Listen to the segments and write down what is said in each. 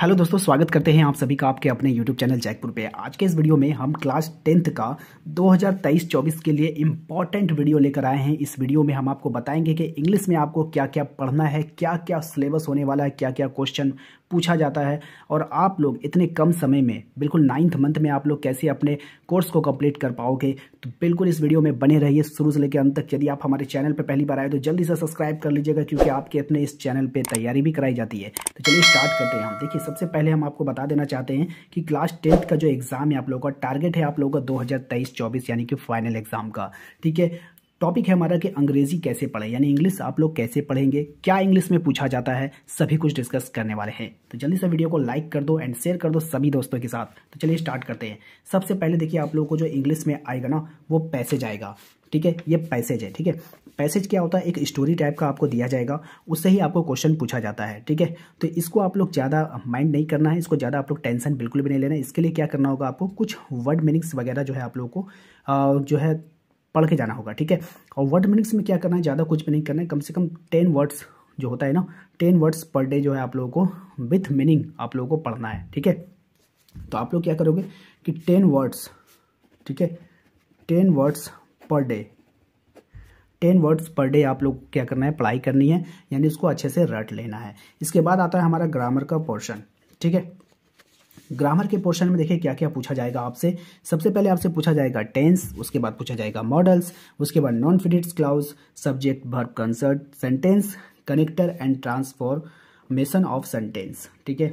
hello दोस्तों स्वागत करते हैं आप सभी का आपके अपने यूट्यूब चैनल जयपुर पे आज के इस वीडियो में हम क्लास टेंथ का 2023-24 के लिए इम्पॉर्टेंट वीडियो लेकर आए हैं इस वीडियो में हम आपको बताएंगे कि इंग्लिश में आपको क्या क्या पढ़ना है क्या क्या सिलेबस होने वाला है क्या क्या क्वेश्चन पूछा जाता है और आप लोग इतने कम समय में बिल्कुल नाइन्थ मंथ में आप लोग कैसे अपने कोर्स को कंप्लीट कर पाओगे तो बिल्कुल इस वीडियो में बने रहिए शुरू से लेकर अंत तक यदि आप हमारे चैनल पर पहली बार आए तो जल्दी से सब्सक्राइब कर लीजिएगा क्योंकि आपके अपने इस चैनल पर तैयारी भी कराई जाती है तो चलिए स्टार्ट करते हैं हम देखिए सबसे पहले हम आपको बता देना चाहते हैं कि क्लास टेंथ का जो एग्ज़ाम है आप लोगों का टारगेट है आप लोगों का दो हज़ार यानी कि फाइनल एग्ज़ाम का ठीक है टॉपिक है हमारा कि अंग्रेजी कैसे पढ़ें यानी इंग्लिश आप लोग कैसे पढ़ेंगे क्या इंग्लिश में पूछा जाता है सभी कुछ डिस्कस करने वाले हैं तो जल्दी से वीडियो को लाइक कर दो एंड शेयर कर दो सभी दोस्तों के साथ तो चलिए स्टार्ट करते हैं सबसे पहले देखिए आप लोगों को जो इंग्लिश में आएगा ना वो पैसेज आएगा ठीक है ये पैसेज है ठीक है पैसेज क्या होता है एक स्टोरी टाइप का आपको दिया जाएगा उससे ही आपको क्वेश्चन पूछा जाता है ठीक है तो इसको आप लोग ज़्यादा माइंड नहीं करना है इसको ज़्यादा आप लोग टेंशन बिल्कुल भी नहीं लेना है इसके लिए क्या करना होगा आपको कुछ वर्ड मीनिंग्स वगैरह जो है आप लोगों को जो है पढ़ के जाना होगा ठीक है और वर्ड मिनिंग्स में क्या करना है ज़्यादा कुछ भी नहीं करना है कम से कम टेन वर्ड्स जो होता है ना टेन वर्ड्स पर डे जो है आप लोगों को विथ मीनिंग आप लोगों को पढ़ना है ठीक है तो आप लोग क्या करोगे कि टेन वर्ड्स ठीक है ten words per day ten words per day आप लोग क्या करना है पढ़ाई करनी है यानी उसको अच्छे से रट लेना है इसके बाद आता है हमारा ग्रामर का पोर्शन ठीक है ग्रामर के पोर्शन में देखिए क्या क्या पूछा जाएगा आपसे सबसे पहले आपसे पूछा जाएगा टेंस उसके बाद पूछा जाएगा मॉडल्स उसके बाद non finites clause subject verb concord sentence connector and transformation of sentence ठीक है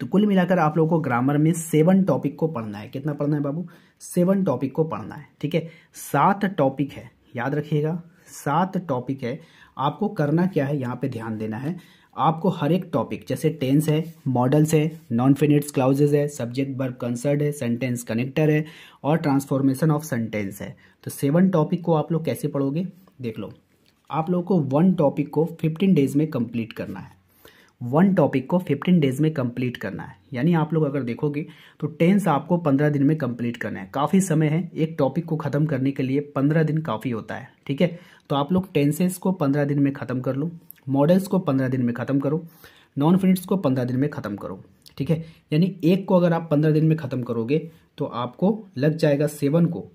तो कुल मिलाकर आप लोगों को ग्रामर में सेवन टॉपिक को पढ़ना है कितना पढ़ना है बाबू सेवन टॉपिक को पढ़ना है ठीक है सात टॉपिक है याद रखिएगा सात टॉपिक है आपको करना क्या है यहाँ पे ध्यान देना है आपको हर एक टॉपिक जैसे टेंस है मॉडल्स है नॉन फिनिट्स क्लाउजेज है सब्जेक्ट बर्ब कंसर्ड है सेंटेंस कनेक्टर है और ट्रांसफॉर्मेशन ऑफ सेंटेंस है तो सेवन टॉपिक को आप लोग कैसे पढ़ोगे देख लो आप लोगों को वन टॉपिक को फिफ्टीन डेज में कंप्लीट करना है वन टॉपिक को फिफ्टीन डेज में कंप्लीट करना है यानी आप लोग अगर देखोगे तो टेंस आपको पंद्रह दिन में कंप्लीट करना है काफ़ी समय है एक टॉपिक को ख़त्म करने के लिए पंद्रह दिन काफ़ी होता है ठीक है तो आप लोग टेंसेस को पंद्रह दिन में ख़त्म कर लो मॉडल्स को पंद्रह दिन में ख़त्म करो नॉन फिनिट्स को पंद्रह दिन में ख़त्म करो ठीक है यानी एक को अगर आप पंद्रह दिन में ख़त्म करोगे तो आपको लग जाएगा सेवन को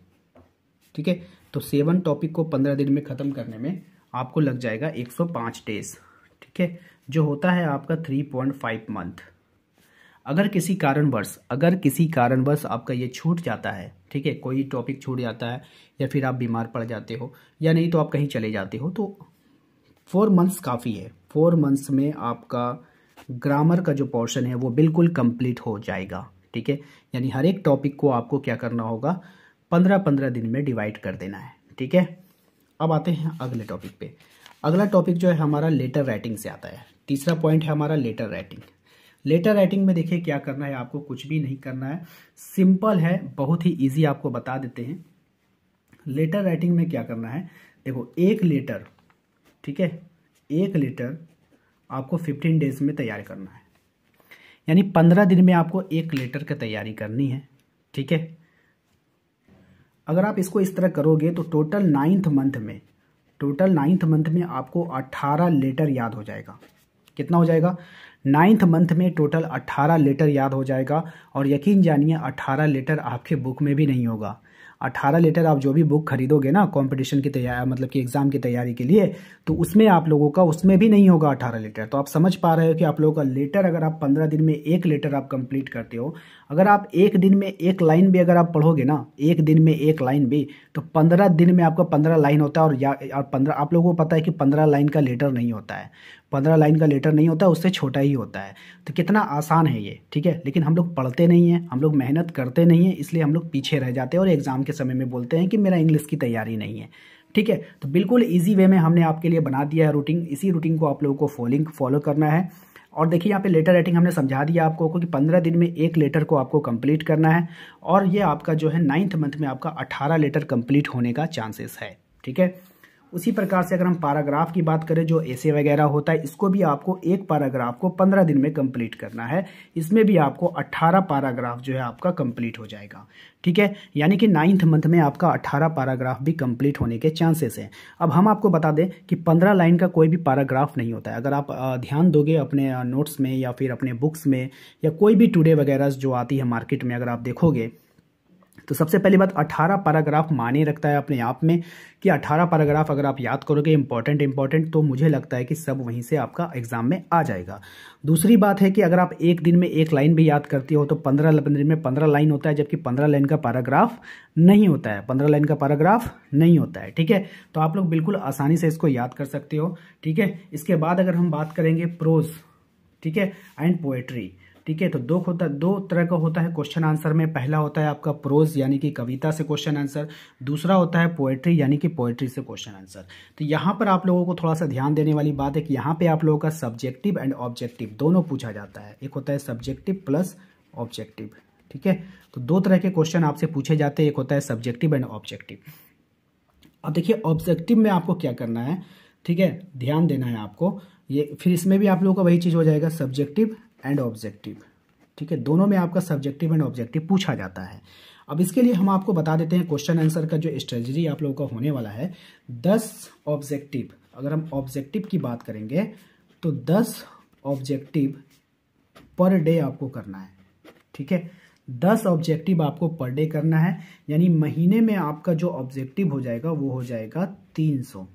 ठीक है तो सेवन टॉपिक को पंद्रह दिन में ख़त्म करने में आपको लग जाएगा एक सौ पाँच डेज ठीक है जो होता है आपका थ्री पॉइंट फाइव मंथ अगर किसी कारणवश अगर किसी कारणवश आपका ये छूट जाता है ठीक है कोई टॉपिक छूट जाता है या फिर आप बीमार पड़ जाते हो या नहीं तो आप कहीं चले जाते हो तो फोर मंथ्स काफ़ी है फोर मंथ्स में आपका ग्रामर का जो पोर्शन है वो बिल्कुल कंप्लीट हो जाएगा ठीक है यानी हर एक टॉपिक को आपको क्या करना होगा पंद्रह पंद्रह दिन में डिवाइड कर देना है ठीक है अब आते हैं अगले टॉपिक पे अगला टॉपिक जो है हमारा लेटर राइटिंग से आता है तीसरा पॉइंट है हमारा लेटर राइटिंग लेटर राइटिंग में देखिए क्या करना है आपको कुछ भी नहीं करना है सिंपल है बहुत ही ईजी आपको बता देते हैं लेटर राइटिंग में क्या करना है देखो एक लेटर ठीक है एक लीटर आपको फिफ्टीन डेज में तैयार करना है यानी पंद्रह दिन में आपको एक लीटर की तैयारी करनी है ठीक है अगर आप इसको इस तरह करोगे तो टोटल नाइन्थ मंथ में टोटल नाइन्थ मंथ में आपको अट्ठारह लीटर याद हो जाएगा कितना हो जाएगा नाइन्थ मंथ में टोटल अट्ठारह लीटर याद हो जाएगा और यकीन जानिए अट्ठारह लीटर आपके बुक में भी नहीं होगा अठारह लीटर आप जो भी बुक खरीदोगे ना कॉम्पिटिशन की तैयारी मतलब कि एग्ज़ाम की तैयारी के लिए तो उसमें आप लोगों का उसमें भी नहीं होगा अठारह लीटर तो आप समझ पा रहे हो कि आप लोगों का लीटर अगर आप पंद्रह दिन में एक लीटर आप कंप्लीट करते हो अगर आप एक दिन में एक लाइन भी अगर आप पढ़ोगे ना एक दिन में एक लाइन भी तो पंद्रह दिन में आपका पंद्रह लाइन होता है और या और पंद्रह आप लोगों को पता है कि पंद्रह लाइन का लेटर नहीं होता है पंद्रह लाइन का लेटर नहीं होता उससे छोटा ही होता है तो कितना आसान है ये ठीक है लेकिन हम लोग पढ़ते नहीं हैं हम लोग मेहनत करते नहीं हैं इसलिए हम लोग पीछे रह जाते हैं और एग्ज़ाम के समय में बोलते हैं कि मेरा इंग्लिश की तैयारी नहीं है ठीक है तो बिल्कुल इजी वे में हमने आपके लिए बना दिया है रूटीन इसी रूटीन को आप लोगों को फॉलोइंग फॉलो करना है और देखिए यहाँ पे लेटर राइटिंग हमने समझा दिया आपको कि पंद्रह दिन में एक लेटर को आपको कंप्लीट करना है और ये आपका जो है नाइन्थ मंथ में आपका अठारह लेटर कंप्लीट होने का चांसेस है ठीक है उसी प्रकार से अगर हम पैराग्राफ की बात करें जो ऐसे वगैरह होता है इसको भी आपको एक पैराग्राफ को पंद्रह दिन में कंप्लीट करना है इसमें भी आपको अट्ठारह पैराग्राफ जो है आपका कंप्लीट हो जाएगा ठीक है यानी कि नाइन्थ मंथ में आपका अट्ठारह पैराग्राफ भी कंप्लीट होने के चांसेस हैं अब हम आपको बता दें कि पंद्रह लाइन का कोई भी पैराग्राफ नहीं होता है अगर आप ध्यान दोगे अपने नोट्स में या फिर अपने बुक्स में या कोई भी टूडे वगैरह जो आती है मार्केट में अगर आप देखोगे तो सबसे पहली बात 18 पैराग्राफ माने रखता है अपने आप में कि 18 पैराग्राफ अगर आप याद करोगे इंपॉर्टेंट इंपॉर्टेंट तो मुझे लगता है कि सब वहीं से आपका एग्जाम में आ जाएगा दूसरी बात है कि अगर आप एक दिन में एक लाइन भी याद करती हो तो पंद्रह दिन में पंद्रह लाइन होता है जबकि पंद्रह लाइन का पैराग्राफ नहीं होता है पंद्रह लाइन का पैराग्राफ नहीं होता है ठीक है तो आप लोग बिल्कुल आसानी से इसको याद कर सकते हो ठीक है इसके बाद अगर हम बात करेंगे प्रोज ठीक है एंड पोएट्री ठीक है तो दो होता दो तरह का होता है क्वेश्चन आंसर में पहला होता है आपका प्रोज यानी कि कविता से क्वेश्चन आंसर दूसरा होता है पोएट्री यानी कि पोएट्री से क्वेश्चन आंसर तो यहाँ पर आप लोगों को थोड़ा सा ध्यान देने वाली बात है कि यहाँ पे आप लोगों का सब्जेक्टिव एंड ऑब्जेक्टिव दोनों पूछा जाता है एक होता है सब्जेक्टिव प्लस ऑब्जेक्टिव ठीक है तो दो तरह के क्वेश्चन आपसे पूछे जाते हैं एक होता है सब्जेक्टिव एंड ऑब्जेक्टिव अब देखिए ऑब्जेक्टिव में आपको क्या करना है ठीक है ध्यान देना है आपको ये फिर इसमें भी आप लोगों का वही चीज़ हो जाएगा सब्जेक्टिव एंड ऑब्जेक्टिव ठीक है दोनों में आपका सब्जेक्टिव एंड ऑब्जेक्टिव पूछा जाता है अब इसके लिए हम आपको बता देते हैं क्वेश्चन आंसर का जो स्ट्रेटजी आप लोगों का होने वाला है दस ऑब्जेक्टिव अगर हम ऑब्जेक्टिव की बात करेंगे तो दस ऑब्जेक्टिव पर डे आपको करना है ठीक है दस ऑब्जेक्टिव आपको पर डे करना है यानी महीने में आपका जो ऑब्जेक्टिव हो जाएगा वो हो जाएगा तीन सौ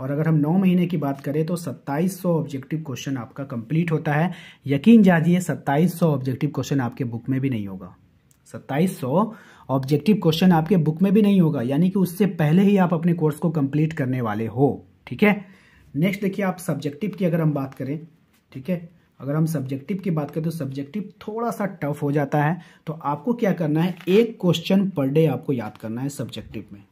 और अगर हम नौ महीने की बात करें तो 2700 ऑब्जेक्टिव क्वेश्चन आपका कंप्लीट होता है यकीन सत्ताईस 2700 ऑब्जेक्टिव क्वेश्चन आपके बुक में भी नहीं होगा 2700 ऑब्जेक्टिव क्वेश्चन आपके बुक में भी नहीं होगा यानी कि उससे पहले ही आप अपने कोर्स को कंप्लीट करने वाले हो ठीक है नेक्स्ट देखिए आप सब्जेक्टिव की अगर हम बात करें ठीक है अगर हम सब्जेक्टिव की बात करें तो सब्जेक्टिव थोड़ा सा टफ हो जाता है तो आपको क्या करना है एक क्वेश्चन पर डे आपको याद करना है सब्जेक्टिव में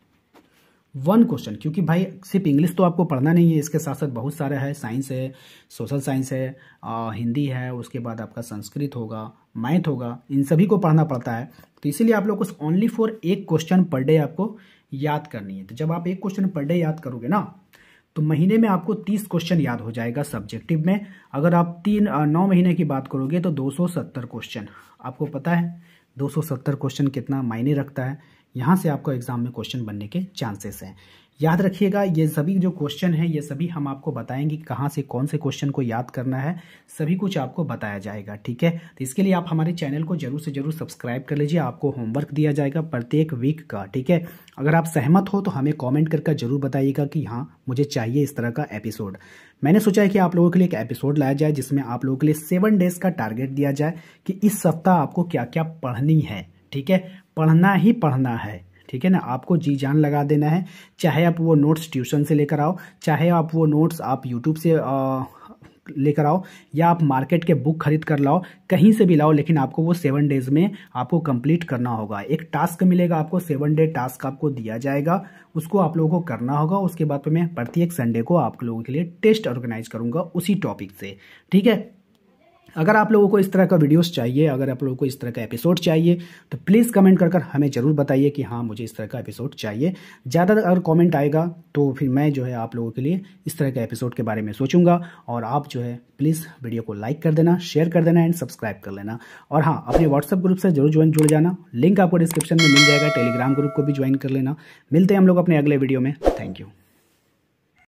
वन क्वेश्चन क्योंकि भाई सिर्फ इंग्लिश तो आपको पढ़ना नहीं है इसके साथ साथ बहुत सारा है साइंस है सोशल साइंस है आ, हिंदी है उसके बाद आपका संस्कृत होगा मैथ होगा इन सभी को पढ़ना पड़ता है तो इसीलिए आप लोग को ओनली फॉर एक क्वेश्चन पर डे आपको याद करनी है तो जब आप एक क्वेश्चन पर डे याद करोगे ना तो महीने में आपको तीस क्वेश्चन याद हो जाएगा सब्जेक्टिव में अगर आप तीन नौ महीने की बात करोगे तो दो सौ सत्तर क्वेश्चन आपको पता है दो सौ सत्तर क्वेश्चन कितना मायने रखता है यहाँ से आपको एग्जाम में क्वेश्चन बनने के चांसेस हैं याद रखिएगा ये सभी जो क्वेश्चन हैं ये सभी हम आपको बताएंगे कहाँ से कौन से क्वेश्चन को याद करना है सभी कुछ आपको बताया जाएगा ठीक है तो इसके लिए आप हमारे चैनल को जरूर से जरूर सब्सक्राइब कर लीजिए आपको होमवर्क दिया जाएगा प्रत्येक वीक का ठीक है अगर आप सहमत हो तो हमें कॉमेंट करके जरूर बताइएगा कि हाँ मुझे चाहिए इस तरह का एपिसोड मैंने सोचा है कि आप लोगों के लिए एक एपिसोड लाया जाए जिसमें आप लोगों के लिए सेवन डेज का टारगेट दिया जाए कि इस सप्ताह आपको क्या क्या पढ़नी है ठीक है पढ़ना ही पढ़ना है ठीक है ना आपको जी जान लगा देना है चाहे आप वो नोट्स ट्यूशन से लेकर आओ चाहे आप वो नोट्स आप यूट्यूब से लेकर आओ या आप मार्केट के बुक खरीद कर लाओ कहीं से भी लाओ लेकिन आपको वो सेवन डेज में आपको कंप्लीट करना होगा एक टास्क मिलेगा आपको सेवन डे टास्क आपको दिया जाएगा उसको आप लोगों को करना होगा उसके बाद तो मैं प्रत्येक संडे को आप लोगों के लिए टेस्ट ऑर्गेनाइज करूंगा उसी टॉपिक से ठीक है अगर आप लोगों को इस तरह का वीडियोस चाहिए अगर आप लोगों को इस तरह का एपिसोड चाहिए तो प्लीज़ कमेंट कर कर हमें ज़रूर बताइए कि हाँ मुझे इस तरह का एपिसोड चाहिए ज़्यादा अगर कमेंट आएगा तो फिर मैं जो है आप लोगों के लिए इस तरह के एपिसोड के बारे में सोचूंगा और आप जो है प्लीज़ वीडियो को लाइक कर देना शेयर कर देना एंड सब्सक्राइब कर लेना और हाँ अपने व्हाट्सअप ग्रुप से जरूर ज्वाइन जुड़ जाना लिंक आपको डिस्क्रिप्शन में मिल जाएगा टेलीग्राम ग्रुप को भी ज्वाइन कर लेना मिलते हैं हम लोग अपने अगले वीडियो में थैंक यू